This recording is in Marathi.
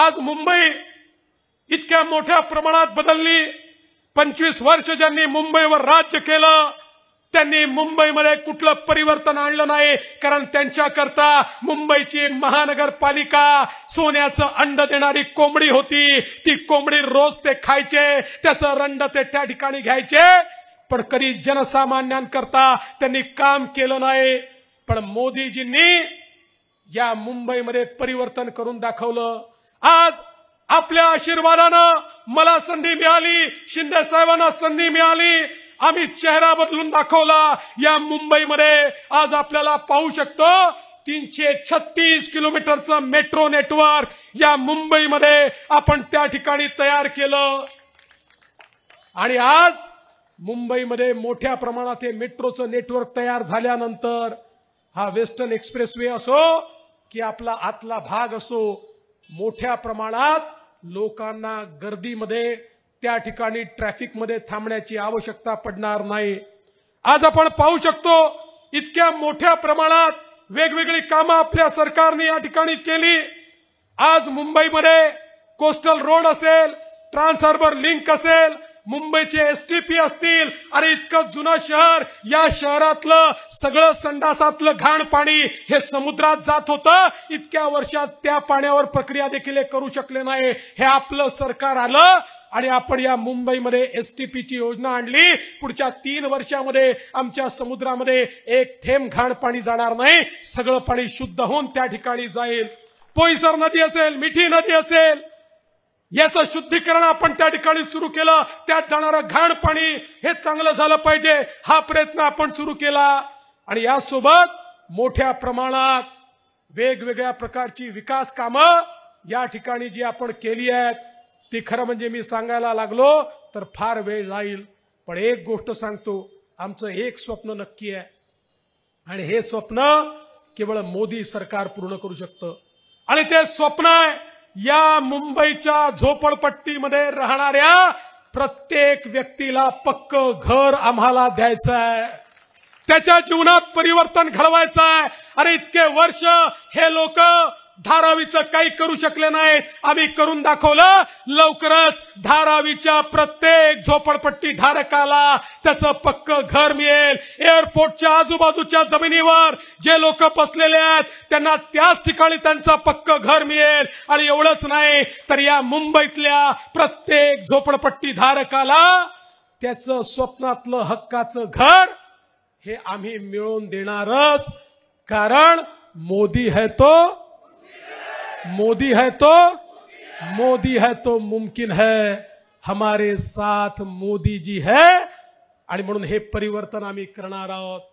आज मुंबई इतक्या मोठ्या प्रमाणात बदलली पंचवीस वर्ष ज्यांनी मुंबईवर राज्य केलं त्यांनी मुंबईमध्ये कुठलं परिवर्तन आणलं नाही कारण त्यांच्याकरता मुंबईची महानगरपालिका सोन्याचं अंड देणारी कोंबडी होती ती कोंबडी रोज ते खायचे त्याचं रंड ते त्या ठिकाणी घ्यायचे पण कधी जनसामान्यांकरता त्यांनी काम केलं नाही पण मोदीजींनी या मुंबईमध्ये परिवर्तन करून दाखवलं आज आपल्या आशीर्वादानं मला संधी मिळाली शिंदे साहेबांना संधी मिळाली आम्ही चेहरा बदलून दाखवला या मुंबईमध्ये आज आपल्याला पाहू शकतो तीनशे छत्तीस किलोमीटरचं मेट्रो नेटवर्क या मुंबईमध्ये आपण त्या ठिकाणी तयार केलं आणि आज मुंबईमध्ये मोठ्या प्रमाणात हे मेट्रोचं नेटवर्क तयार झाल्यानंतर हा वेस्टर्न एक्सप्रेस वे असो की आपला आतला भाग असो मोठ्या प्रमाणात लोकांना गर्दीमध्ये त्या ठिकाणी ट्रॅफिकमध्ये थांबण्याची आवश्यकता पडणार नाही आज आपण पाहू शकतो इतक्या मोठ्या प्रमाणात वेगवेगळी कामं आपल्या सरकारने या ठिकाणी केली आज मुंबईमध्ये कोस्टल रोड असेल ट्रान्स लिंक असेल मुंबईचे एसटीपी असतील अरे इतकं जुनं शहर या शहरातलं सगळं संडासातलं घाण पाणी हे समुद्रात जात होतं इतक्या वर्षात त्या पाण्यावर प्रक्रिया देखील करू शकले नाही हे आपलं सरकार आलं आणि आपण या मुंबईमध्ये ची योजना आणली पुढच्या तीन वर्षामध्ये आमच्या समुद्रामध्ये एक थेंब घाण पाणी जाणार नाही सगळं पाणी शुद्ध होऊन त्या ठिकाणी जाईल पोईसर नदी असेल मिठी नदी असेल याचं शुद्धीकरण आपण त्या ठिकाणी सुरू केलं त्यात जाणारं घाण पाणी हे चांगलं झालं पाहिजे हा प्रयत्न आपण सुरू केला आणि यासोबत मोठ्या प्रमाणात वेगवेगळ्या प्रकारची विकास कामं या ठिकाणी जी आपण केली आहेत ती खरं म्हणजे मी सांगायला लागलो तर फार वेळ जाईल पण एक गोष्ट सांगतो आमचं एक स्वप्न नक्की आहे आणि हे स्वप्न केवळ मोदी सरकार पूर्ण करू शकतं आणि ते स्वप्न आहे या मुंबईच्या झोपडपट्टीमध्ये राहणाऱ्या प्रत्येक व्यक्तीला पक्क घर आम्हाला द्यायचं आहे त्याच्या जीवनात परिवर्तन घडवायचं आहे अरे इतके वर्ष हे लोक धारावीचं काही करू शकले नाही आम्ही करून दाखवलं लवकरच धारावीच्या प्रत्येक झोपडपट्टी धारकाला त्याचं पक्क घर मिळेल एअरपोर्टच्या आजूबाजूच्या जमिनीवर जे लोक बसलेले आहेत त्यांना त्याच ठिकाणी त्यांचं पक्क घर मिळेल आणि एवढंच नाही तर या मुंबईतल्या प्रत्येक झोपडपट्टी धारकाला त्याचं स्वप्नातलं हक्काचं घर हे आम्ही मिळवून देणारच कारण मोदी है तो मोदी है तो मोदी है तो मुमकिन है हमारे साथ मोदी जी है आणि म्हणून हे परिवर्तन आम्ही करणार आहोत